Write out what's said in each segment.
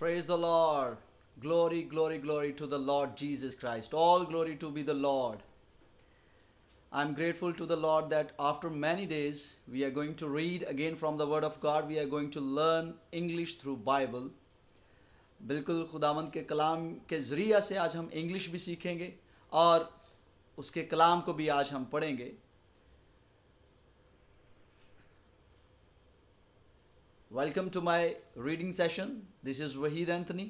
Praise the Lord. Glory, glory, glory to the Lord Jesus Christ. All glory to be the Lord. I'm grateful to the Lord that after many days we are going to read again from the Word of God. We are going to learn English through Bible. बिल्कुल खुदावंद के कलाम के ज़रिया से आज हम English भी सीखेंगे और उसके कलाम को भी आज हम पढ़ेंगे Welcome to my reading session. This is Wahid Anthony.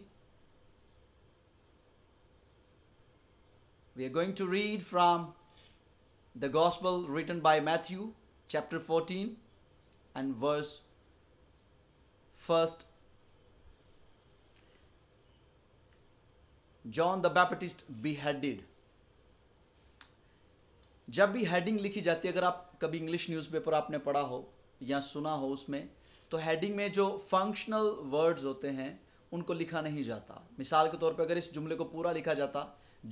We are going to read from the Gospel written by Matthew, chapter 14, and verse 1st. John the Baptist beheaded. जब भी हेडिंग लिखी जाती है अगर आप कभी इंग्लिश न्यूज़पेपर आपने पढ़ा हो या सुना हो उसमें तो हेडिंग में जो फंक्शनल वर्ड्स होते हैं उनको लिखा नहीं जाता मिसाल के तौर पर अगर इस जुमले को पूरा लिखा जाता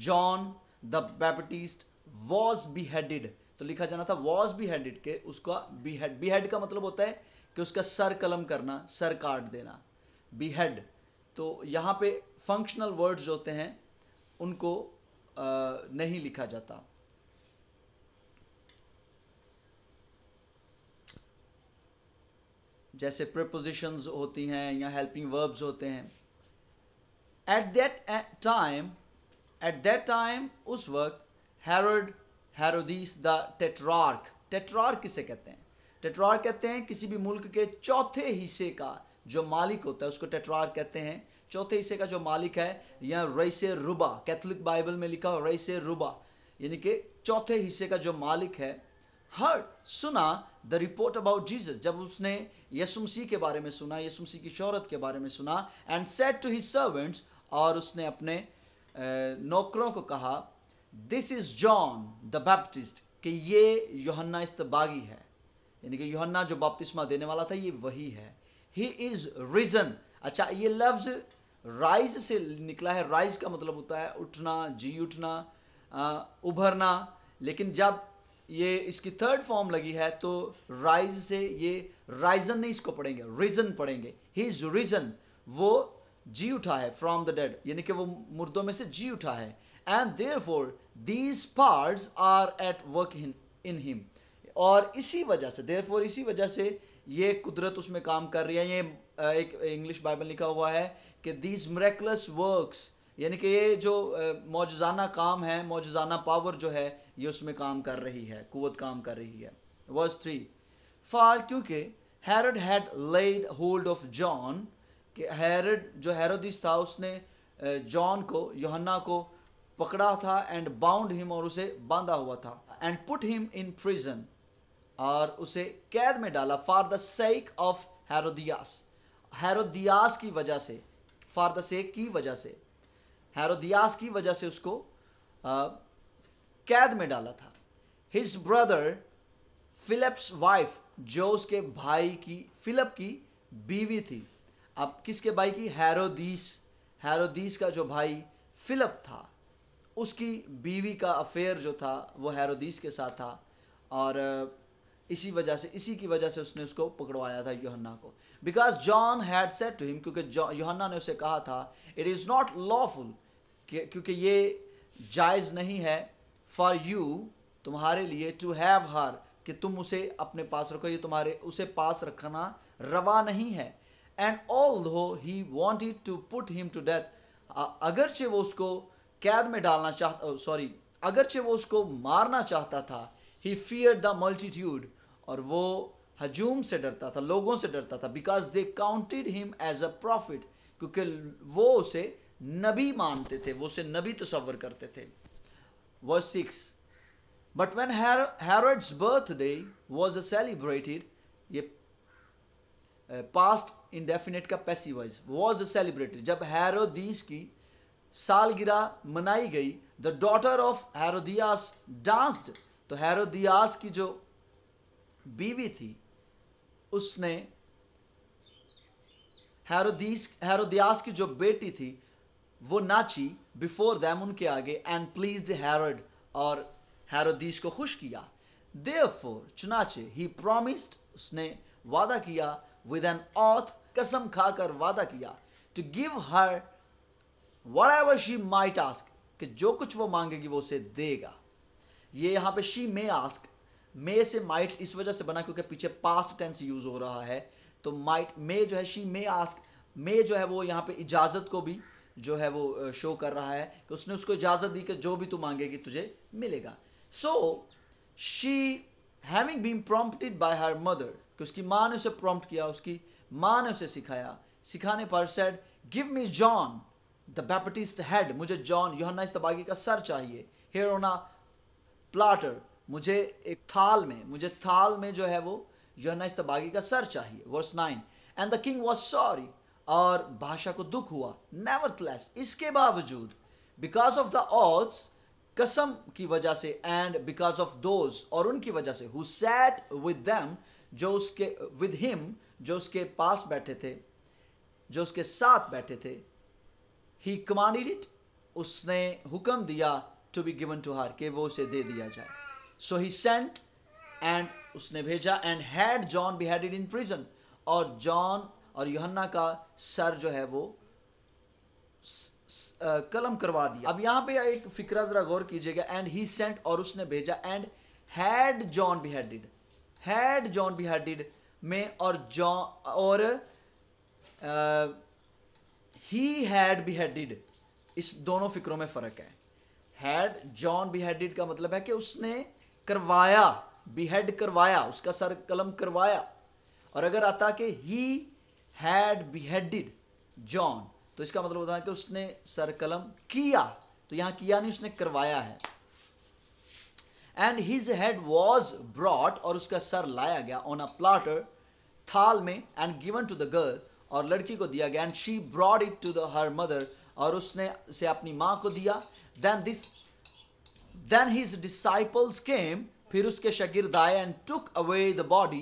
John the Baptist was beheaded तो लिखा जाना था वॉज बी हेडिड के उसका बी बी हेड का मतलब होता है कि उसका सर कलम करना सर काट देना बी हेड तो यहाँ पे फंक्शनल वर्ड्स होते हैं उनको आ, नहीं लिखा जाता जैसे प्रपोजिशंस होती हैं या हेल्पिंग वर्ब्स होते हैं at that time at that time उस वक्त हैरोड हैरोदीस द टेट्रार्क टेट्रार्क किसे कहते हैं टेट्रार्क कहते हैं किसी भी मुल्क के चौथे हिस्से का जो मालिक होता है उसको टेट्रार्क कहते हैं चौथे हिस्से का जो मालिक है या रईस रुबा कैथलिक बाइबल में लिखा हो रईस रुबा यानी कि चौथे हिस्से का जो मालिक है हर्ड सुना द रिपोर्ट अबाउट जीसस जब उसने यसुमसी के बारे में सुना यसुम सी की शौहरत के बारे में सुना and said to his servants और उसने अपने नौकरों को कहा this is John the Baptist कि ये योहन्ना इस्तबागी है यानी कि योहन्ना जो बपतिस्मा देने वाला था ये वही है ही इज रिजन अच्छा ये लफ्ज़ राइज से निकला है राइज का मतलब होता है उठना जी उठना आ, उभरना लेकिन जब ये इसकी थर्ड फॉर्म लगी है तो राइज से ये राइजन नहीं इसको पढ़ेंगे रीजन पढ़ेंगे ही इज रिजन वो जी उठा है फ्रॉम द डेड यानी कि वो मुर्दों में से जी उठा है and therefore these part are at work in in him और इसी वजह से देयर फोर इसी वजह से ये कुदरत उसमें काम कर रही है ये एक इंग्लिश बाइबल लिखा हुआ है कि दीज मरेकलस वर्क्स यानी कि ये जो मौजाना काम है मौजाना पावर जो है ये उसमें काम कर रही है कुत काम कर रही है वर्स थ्री फार क्योंकि Herod had laid hold of John कि हैरड जो हैरोदिस था उसने जॉन को योहन्ना को पकड़ा था एंड बाउंड हिम और उसे बांधा हुआ था and put him in prison और उसे कैद में डाला for the sake of Herodias Herodias की वजह से फॉर द सेक की वजह से हेरोदियास की वजह से उसको कैद में डाला था हिज ब्रदर फिलिप्स वाइफ जो उसके भाई की फिलिप की बीवी थी अब किसके भाई की हैरोदीस हैरोदीस का जो भाई फिलिप था उसकी बीवी का अफेयर जो था वो हैरोदीस के साथ था और इसी वजह से इसी की वजह से उसने उसको पकड़वाया था योहन्ना को because John had said to him क्योंकि योहन्ना ने उसे कहा था इट इज़ नॉट लॉफुल क्योंकि ये जायज़ नहीं है फॉर यू तुम्हारे लिए टू हैव हर कि तुम उसे अपने पास रखो ये तुम्हारे उसे पास रखना रवा नहीं है and although he wanted to put him to death अगरचे वो उसको कैद में डालना चाहता सॉरी अगरचे वो उसको मारना चाहता था ही फियर द मल्टीट्यूड और वो हजूम से डरता था लोगों से डरता था because they counted him as a prophet क्योंकि वो उसे नबी मानते थे वो उसे नबी तस्वर करते थे uh, verse six but when Herod's birthday was a celebrated ये पास्ट डेफिनेट का पैसिवाइज वॉज अ सेलिब्रेटेड जब हैरोदीस की सालगिरह मनाई गई the daughter of Herodias danced तो हैरोदियास की जो बीवी थी उसने हेरोदीस हेरोदियास की जो बेटी थी वो नाची बिफोर दैम उनके आगे एंड प्लीज हेरोड और हेरोदीस को खुश किया फोर चुनाचे ही प्रोमिस्ड उसने वादा किया विद एन ऑथ कसम खाकर वादा किया to give her whatever she might ask कि जो कुछ वो मांगेगी वो उसे देगा ये यहाँ पे शी मे आस्क मे से माइट इस वजह से बना क्योंकि पीछे पास्ट टेंस यूज हो रहा है तो माइट मे जो है शी मे आस्क मे जो है वो यहाँ पे इजाज़त को भी जो है वो शो कर रहा है कि उसने उसको इजाज़त दी कि जो भी तू मांगेगी तुझे मिलेगा so she having been prompted by her mother कि उसकी माँ ने उसे प्रॉम्प्ट किया उसकी माँ ने उसे सिखाया सिखाने पर said give me John the Baptist head मुझे जॉन योहन्ना इस तबागी का सर चाहिए हेरोना प्लाटर मुझे एक थाल में मुझे थाल में जो है वो योना इस्तबागी का सर चाहिए verse nine and the king was sorry और भाषा को दुख हुआ नेवर इसके बावजूद बिकॉज ऑफ द ऑल्स कसम की वजह से एंड बिकॉज ऑफ दोज और उनकी वजह से हु सैट विद दैम जो उसके विद हिम जो उसके पास बैठे थे जो उसके साथ बैठे थे ही कमांडेड इट उसने हुक्म दिया to be given to her के वो उसे दे दिया जाए सो ही सेंट एंड उसने भेजा and had John beheaded in prison और जॉन और योहन्ना का सर जो है वो कलम करवा दिया अब यहां पे एक फिक्रा जरा गौर कीजिएगा एंड ही सेंट और उसने भेजा and had John beheaded had John beheaded में और जॉन और ही हैड बी हैडेड इस दोनों फिक्रों में फ़र्क है हैड जॉन बी हैडेड का मतलब है कि उसने करवाया बिहेड करवाया उसका सर कलम करवाया और अगर आता कि ही हैड बिहेडेड जॉन तो इसका मतलब होता है कि उसने सर कलम किया तो यहां किया नहीं उसने करवाया है and his head was brought और उसका सर लाया गया ऑन अ प्लाटर थाल में and given to the girl और लड़की को दिया गया and she brought it to the her mother और उसने से अपनी माँ को दिया then this Then his disciples came, फिर उसके शगिर्द आए and took away the body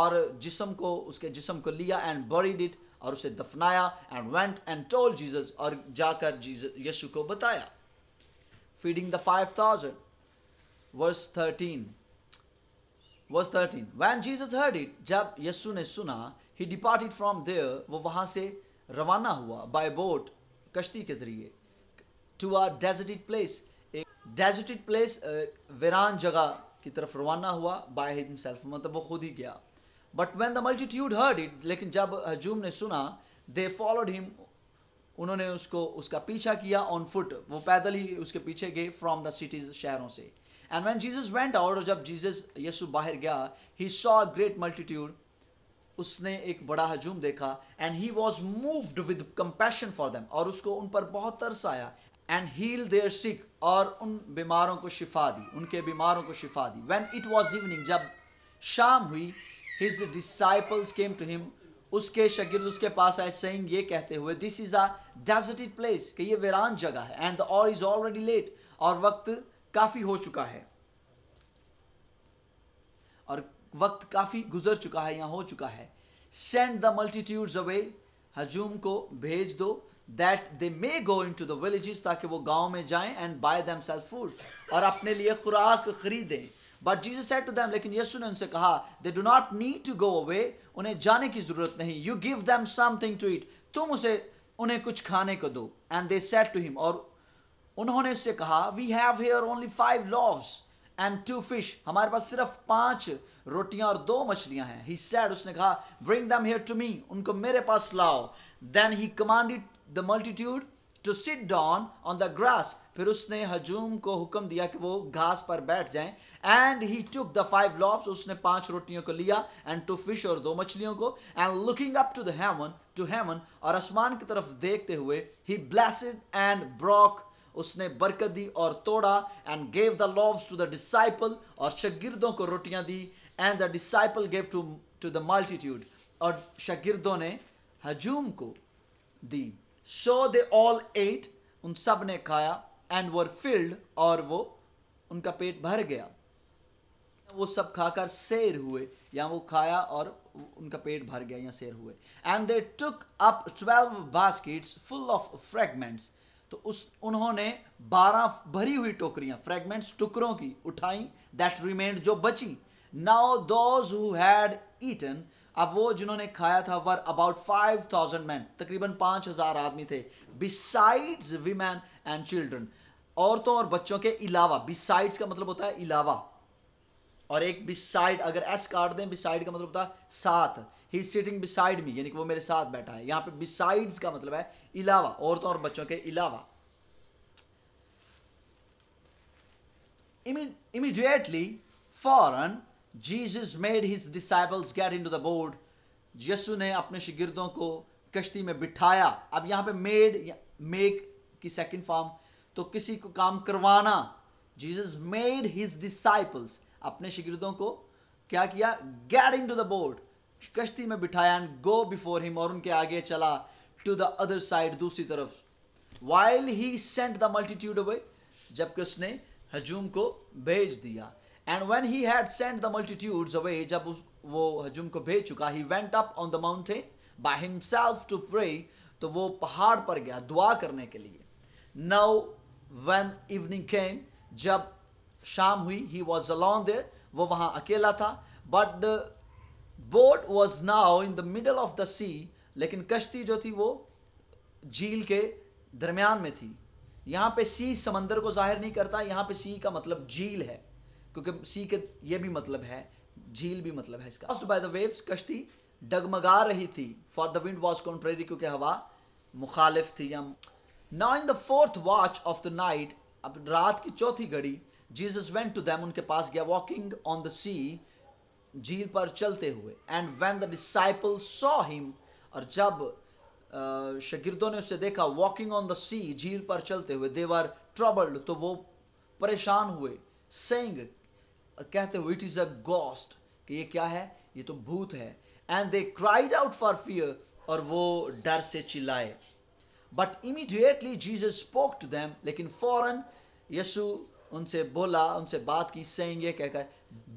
और जिसम को उसके जिसम को लिया एंड बरीड इट और उसे दफनाया and went and told Jesus और जाकर जीसस यीशु को बताया feeding the five thousand verse thirteen verse thirteen when Jesus heard it जब यीशु ने सुना ही डिपार्टेड फ्रॉम देयर वो वहाँ से रवाना हुआ बाय बोट कश्ती के जरिए to a deserted place deserted place वीरान जगह की तरफ रवाना हुआ बाय हिमसेल्फ मतलब वो खुद ही गया but when the multitude heard it लेकिन जब हजूम ने सुना दे फॉलोड हिम उन्होंने उसको उसका पीछा किया ऑन फुट वो पैदल ही उसके पीछे गए फ्रॉम द सिटीज शहरों से and when Jesus went out और जब जीजस यसु बाहर गया ही सॉ ग्रेट मल्टीट्यूड उसने एक बड़ा हजूम देखा and he was moved with compassion for them और उसको उन पर बहुत तरस आया एंड हील देयर सिक और उन बीमारों को शिफा दी उनके बीमारों को शिफा दी वैन इट वॉज इवनिंग जब शाम हुई his disciples came to him उसके शगिर्द उसके पास आए सेइंग ये कहते हुए this is a deserted place कि ये वीरान जगह है and the hour is already late और वक्त काफ़ी हो चुका है और वक्त काफ़ी गुजर चुका है या हो चुका है सेंड द मल्टीट्यूड्स अवे हजूम को भेज दो that they may go into the villages ताकि वो गाँव में जाएं and buy themselves food और अपने लिए खुराक खरीदें but Jesus said to them लेकिन यीशु ने उनसे कहा they do not need to go away उन्हें जाने की जरूरत नहीं you give them something to eat तुम उसे उन्हें कुछ खाने को दो and they said to him और उन्होंने उससे कहा we have here only five loaves and two fish हमारे पास सिर्फ पाँच रोटियाँ और दो मछलियाँ हैं ही सैड उसने कहा bring them here to me उनको मेरे पास लाओ then he commanded the multitude to sit down on the grass फिर उसने हजूम को हुक्म दिया कि वो घास पर बैठ जाएं and he took the five loaves उसने पांच रोटियों को लिया एंड टू फिश और दो मछलियों को and looking up to the heaven to heaven और आसमान की तरफ देखते हुए ही ब्लेसड एंड ब्रॉक उसने बरकत दी और तोड़ा and gave the loaves to the disciple और शगिर्दों को रोटियां दी and the disciple gave to to the multitude और शगिर्दों ने हजूम को दी सो दे ऑल एट उन सब ने खाया एंड वर फिल्ड और वो उनका पेट भर गया वो सब खाकर शेर हुए या वो खाया और उनका पेट भर गया या शेर हुए and they took up twelve baskets full of fragments तो उस उन्होंने बारह भरी हुई टोकरियां फ्रेगमेंट्स टुकड़ों की उठाई दैट रिमेंड जो बची now those who had eaten अब वो जिन्होंने खाया था were about five thousand man तकरीबन पांच हज़ार आदमी थे बिसाइड्स विमेन एंड चिल्ड्रन औरतों और बच्चों के अलावा बिसाइड्स का मतलब होता है अलावा और एक बिसाइड अगर एस काट दें बिसाइड का मतलब होता है साथ ही सिटिंग बिसाइड मी यानी कि वो मेरे साथ बैठा है यहां पे बिसाइड्स का मतलब है अलावा औरतों और बच्चों के अलावा इमीडिएटली फॉरन Jesus made his disciples get into the boat Yesu ने अपने शिगिर्दों को कश्ती में बिठाया अब यहाँ पे मेड मेक की सेकंड फॉर्म तो किसी को काम करवाना जीसस मेड हिज डिसाइपल्स अपने शिगिर्दों को क्या किया get into the boat कश्ती में बिठाया एंड गो बिफोर हिम और उनके आगे चला टू द अदर साइड दूसरी तरफ while he sent the multitude away जबकि उसने हजूम को भेज दिया and when he had send the multitude away जब उस वो हजुम को भेज चुका he went up on the mountain by himself to pray तो वो पहाड़ पर गया दुआ करने के लिए नाउ वेन इवनिंग केम जब शाम हुई ही वॉज अलॉन देर वो वहाँ अकेला था but the boat was now in the middle of the sea लेकिन कश्ती जो थी वो झील के दरम्यान में थी यहाँ पे सी समंदर को जाहिर नहीं करता यहाँ पे सी का मतलब झील है क्योंकि सी के ये भी मतलब है झील भी मतलब है इसका बाय द वेव्स कश्ती डगमगा रही थी for the wind was contrary क्योंकि हवा मुखालिफ थी या now in the fourth watch of the night अब रात की चौथी घड़ी जीसस वेंट टू दैम उनके पास गया वॉकिंग ऑन द सी झील पर चलते हुए and when the disciple saw him और जब शगिर्दों ने उसे देखा वॉकिंग ऑन द सी झील पर चलते हुए देवर ट्रबल्ड तो वो परेशान हुए सेंग कहते हो इट इज अ गोस्ट कि ये क्या है ये तो भूत है and they cried out for fear और वो डर से चिल्लाए but immediately Jesus spoke to them लेकिन फौरन यसु उनसे बोला उनसे बात की सेइंग ये कहकर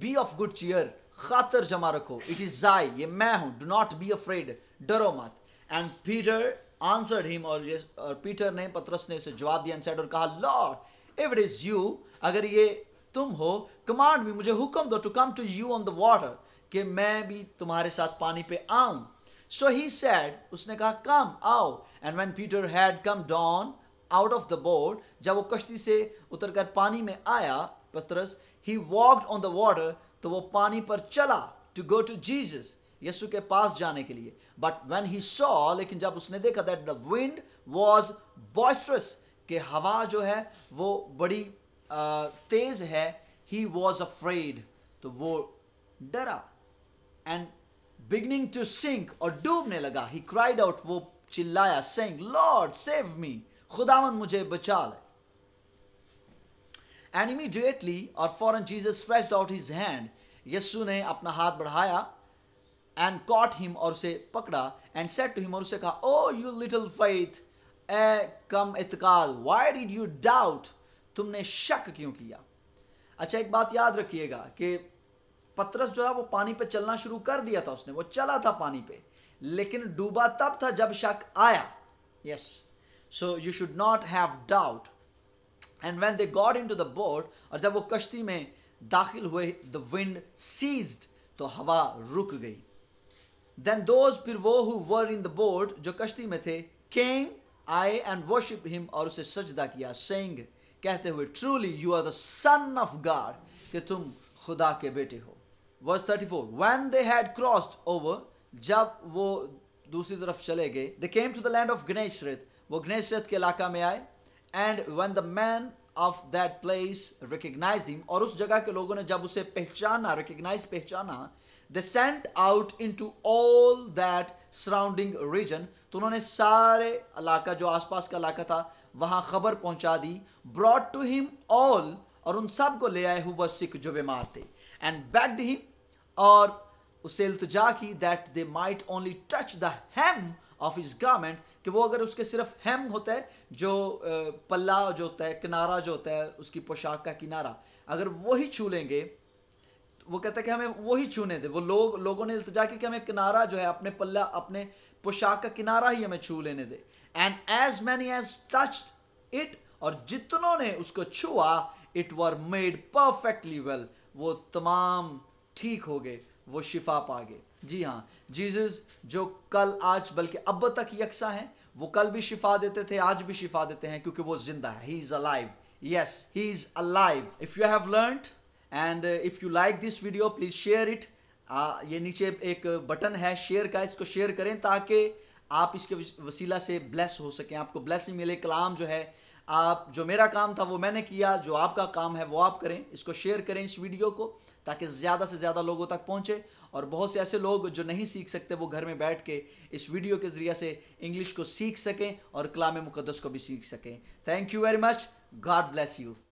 बी ऑफ गुड चीयर खातर जमा रखो इट इज जाई ये मैं हूं डू नॉट बी अफ्रेड डरो मत एंड पीटर आंसर्ड हिम और और पीटर ने पत्रस ने उसे जवाब दिया और कहा lord if it is you अगर ये तुम हो कमांड भी मुझे हुक्म दो to come to you on the water कि मैं भी तुम्हारे साथ पानी पे आऊं सो ही सैड उसने कहा कम आओ and when Peter had come down out of the boat जब वो कश्ती से उतरकर पानी में आया Patras he walked on the water तो वो पानी पर चला to go to Jesus Yeshu के पास जाने के लिए बट व्हेन ही सॉ लेकिन जब उसने देखा that the wind was boisterous के हवा जो है वो बड़ी तेज है ही वॉज अफ्रेड तो वो डरा एंड बिगनिंग टू सिंक और डूबने लगा ही क्राइड आउट वो चिल्लाया सिंग लॉर्ड सेव मी खुदावन मुझे बचा ले एंड इमीडिएटली और फॉरन Jesus stretched out his hand Yesu ने अपना हाथ बढ़ाया एंड कॉट हिम और उसे पकड़ा एंड सेट टू हिम और उसे कहा o you little faith a come इतकाल वाई डिड यू डाउट तुमने शक क्यों किया अच्छा एक बात याद रखिएगा कि पत्रस जो है वो पानी पे चलना शुरू कर दिया था उसने वो चला था पानी पे लेकिन डूबा तब था जब शक आया yes so you should not have doubt and when they got into the boat और जब वो कश्ती में दाखिल हुए द विंड सीज्ड तो हवा रुक गई देन दोज फिर वो who were in the boat जो कश्ती में थे केम आए एंड वर्शिप हिम और उसे सजदा किया सेंग कहते हुए truly you are the son of god कि तुम खुदा के बेटे हो verse 34 when they had crossed over जब वो दूसरी तरफ चले गए they came to the land of Gennesaret वो गणेशरथ के इलाका में आए and when the man of that place recognize him और उस जगह के लोगों ने जब उसे पहचाना रिकग्नाइज पहचाना they sent out into all that surrounding region तो उन्होंने सारे इलाका जो आसपास का इलाका था वहां खबर पहुंचा दी ब्रॉड टू हिम ऑल और उन सब को ले आए हुआ सिख जो बीमार थे एंड बैग्ड हिम और उसे इल्तजा की that they might only touch the hem of his garment कि वो अगर उसके सिर्फ हेम होता है जो पल्ला जो होता है किनारा जो होता है उसकी पोशाक का किनारा अगर वही छू लेंगे वो कहता है कि हमें वही छूने दे वो लोग लोगों ने इल्तजा की कि हमें किनारा जो है अपने पल्ला अपने पोशाक का किनारा ही हमें छू लेने दे and as many as touch it और जितनों ने उसको छुआ it were made perfectly well वो तमाम ठीक हो गए वो शिफा पा गए जी हाँ जीसस जो कल आज बल्कि अब तक यकसा हैं वो कल भी शिफा देते थे आज भी शिफा देते हैं क्योंकि वो जिंदा है he is alive yes he is alive if you have learn and if you like this video please share it ah, ये नीचे एक बटन है शेयर का इसको शेयर करें ताकि आप इसके वसीला से ब्लेस हो सकें आपको ब्लेसिंग मिले कलाम जो है आप जो मेरा काम था वो मैंने किया जो आपका काम है वो आप करें इसको शेयर करें इस वीडियो को ताकि ज़्यादा से ज़्यादा लोगों तक पहुँचे और बहुत से ऐसे लोग जो नहीं सीख सकते वो घर में बैठ के इस वीडियो के ज़रिए से इंग्लिश को सीख सकें और कलाम मुकदस को भी सीख सकें thank you very much god bless you